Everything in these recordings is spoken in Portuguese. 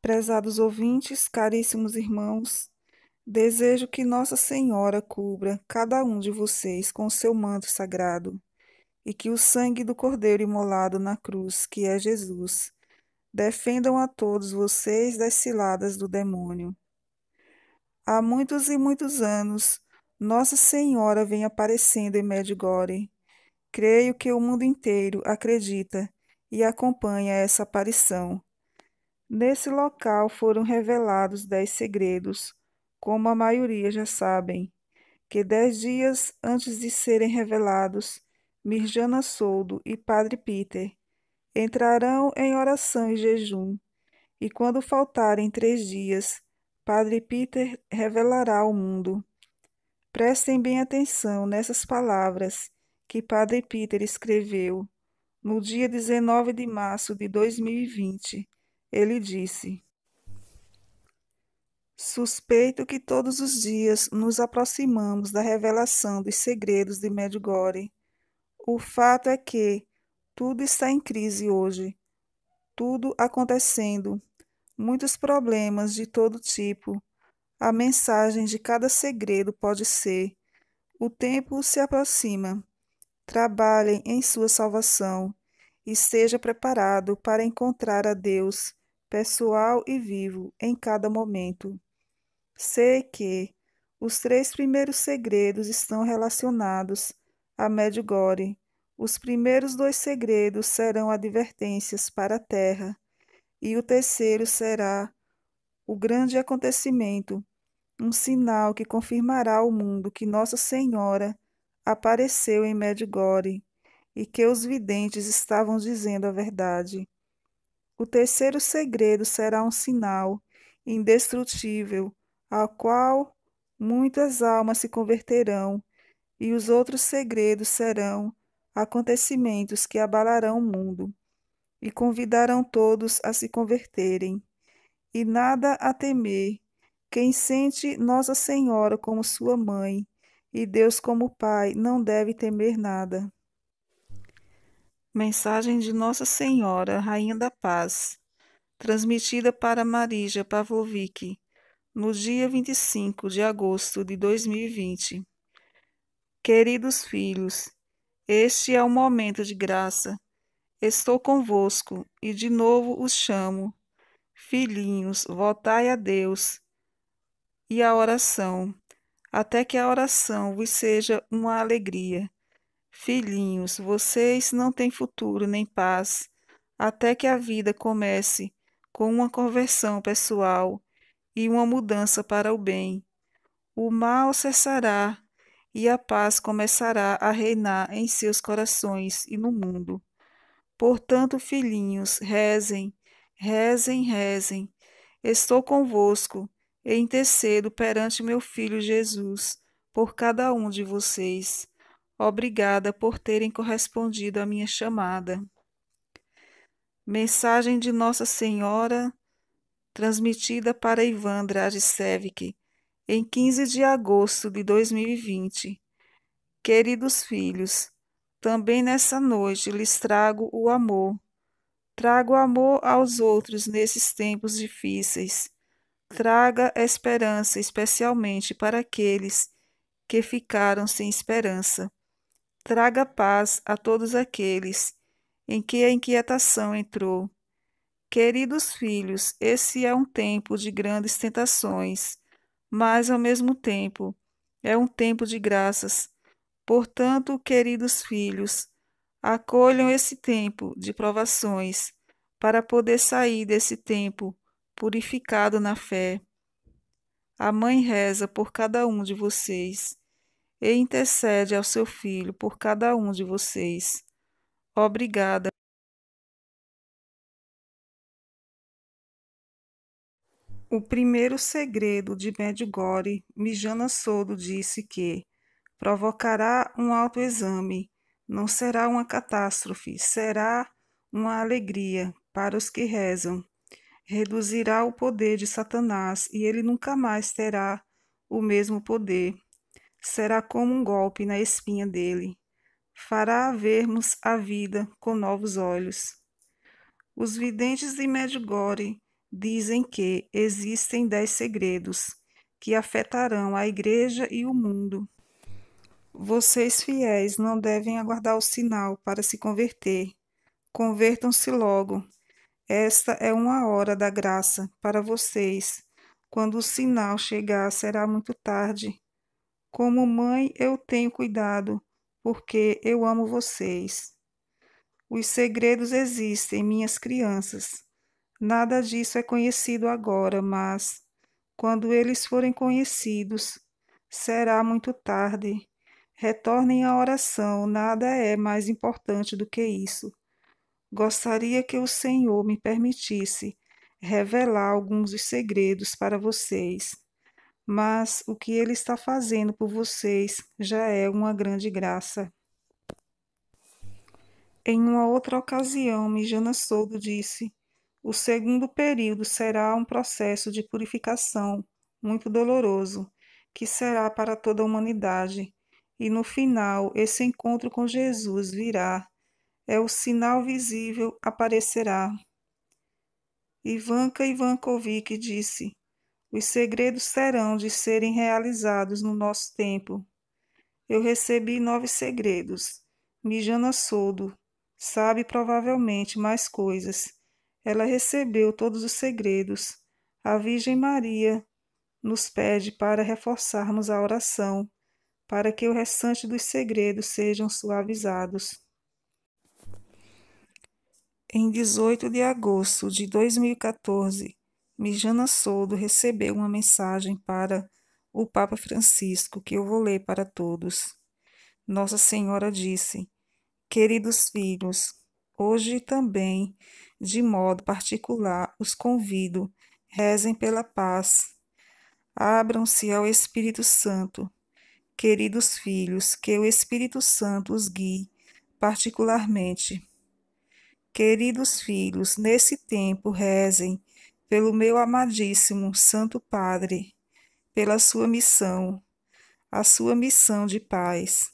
Prezados ouvintes, caríssimos irmãos, desejo que Nossa Senhora cubra cada um de vocês com seu manto sagrado e que o sangue do Cordeiro imolado na cruz, que é Jesus, defendam a todos vocês das ciladas do demônio. Há muitos e muitos anos, Nossa Senhora vem aparecendo em Medjugorje. Creio que o mundo inteiro acredita e acompanha essa aparição Nesse local foram revelados dez segredos, como a maioria já sabem, que dez dias antes de serem revelados, Mirjana Soldo e Padre Peter entrarão em oração e jejum, e quando faltarem três dias, Padre Peter revelará ao mundo. Prestem bem atenção nessas palavras que Padre Peter escreveu no dia 19 de março de 2020 ele disse: Suspeito que todos os dias nos aproximamos da revelação dos segredos de Medjugorje. O fato é que tudo está em crise hoje. Tudo acontecendo. Muitos problemas de todo tipo. A mensagem de cada segredo pode ser: o tempo se aproxima. Trabalhem em sua salvação. Esteja preparado para encontrar a Deus pessoal e vivo em cada momento. Sei que os três primeiros segredos estão relacionados a Medjugorje. Os primeiros dois segredos serão advertências para a terra, e o terceiro será o grande acontecimento, um sinal que confirmará ao mundo que Nossa Senhora apareceu em Medjugorje e que os videntes estavam dizendo a verdade. O terceiro segredo será um sinal indestrutível, ao qual muitas almas se converterão, e os outros segredos serão acontecimentos que abalarão o mundo e convidarão todos a se converterem. E nada a temer, quem sente Nossa Senhora como sua mãe e Deus como Pai não deve temer nada. Mensagem de Nossa Senhora, Rainha da Paz, transmitida para Marija Pavlovic, no dia 25 de agosto de 2020. Queridos filhos, este é o momento de graça. Estou convosco e de novo os chamo. Filhinhos, voltai a Deus e à oração, até que a oração vos seja uma alegria Filhinhos, vocês não têm futuro nem paz, até que a vida comece com uma conversão pessoal e uma mudança para o bem. O mal cessará e a paz começará a reinar em seus corações e no mundo. Portanto, filhinhos, rezem, rezem, rezem. Estou convosco e intercedo perante meu filho Jesus por cada um de vocês Obrigada por terem correspondido à minha chamada. Mensagem de Nossa Senhora transmitida para Ivan Dragcevic em 15 de agosto de 2020. Queridos filhos, também nessa noite lhes trago o amor. Trago amor aos outros nesses tempos difíceis. Traga esperança, especialmente para aqueles que ficaram sem esperança traga paz a todos aqueles em que a inquietação entrou. Queridos filhos, esse é um tempo de grandes tentações, mas ao mesmo tempo é um tempo de graças. Portanto, queridos filhos, acolham esse tempo de provações para poder sair desse tempo purificado na fé. A mãe reza por cada um de vocês e intercede ao seu filho por cada um de vocês. Obrigada. O primeiro segredo de Medjugorje, Mijana Sodo disse que provocará um autoexame. Não será uma catástrofe, será uma alegria para os que rezam. Reduzirá o poder de Satanás e ele nunca mais terá o mesmo poder será como um golpe na espinha dele. Fará vermos a vida com novos olhos. Os videntes de Medjugorje dizem que existem dez segredos que afetarão a igreja e o mundo. Vocês fiéis não devem aguardar o sinal para se converter. Convertam-se logo. Esta é uma hora da graça para vocês. Quando o sinal chegar, será muito tarde. Como mãe, eu tenho cuidado, porque eu amo vocês. Os segredos existem, minhas crianças. Nada disso é conhecido agora, mas quando eles forem conhecidos, será muito tarde. Retornem à oração, nada é mais importante do que isso. Gostaria que o Senhor me permitisse revelar alguns dos segredos para vocês mas o que Ele está fazendo por vocês já é uma grande graça. Em uma outra ocasião, Mijana Soldo disse: O segundo período será um processo de purificação muito doloroso, que será para toda a humanidade. E no final, esse encontro com Jesus virá. É o sinal visível aparecerá. Ivanka Ivankovic disse: os segredos serão de serem realizados no nosso tempo. Eu recebi nove segredos. Mijana Soldo sabe provavelmente mais coisas. Ela recebeu todos os segredos. A Virgem Maria nos pede para reforçarmos a oração, para que o restante dos segredos sejam suavizados. Em 18 de agosto de 2014, Mijana Soldo recebeu uma mensagem para o Papa Francisco, que eu vou ler para todos. Nossa Senhora disse: Queridos filhos, hoje também, de modo particular, os convido, rezem pela paz. Abram-se ao Espírito Santo. Queridos filhos, que o Espírito Santo os guie, particularmente. Queridos filhos, nesse tempo rezem pelo meu amadíssimo Santo Padre, pela sua missão, a sua missão de paz.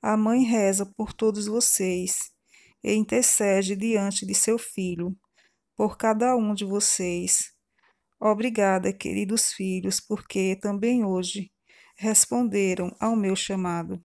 A mãe reza por todos vocês e intercede diante de seu filho, por cada um de vocês. Obrigada, queridos filhos, porque também hoje responderam ao meu chamado.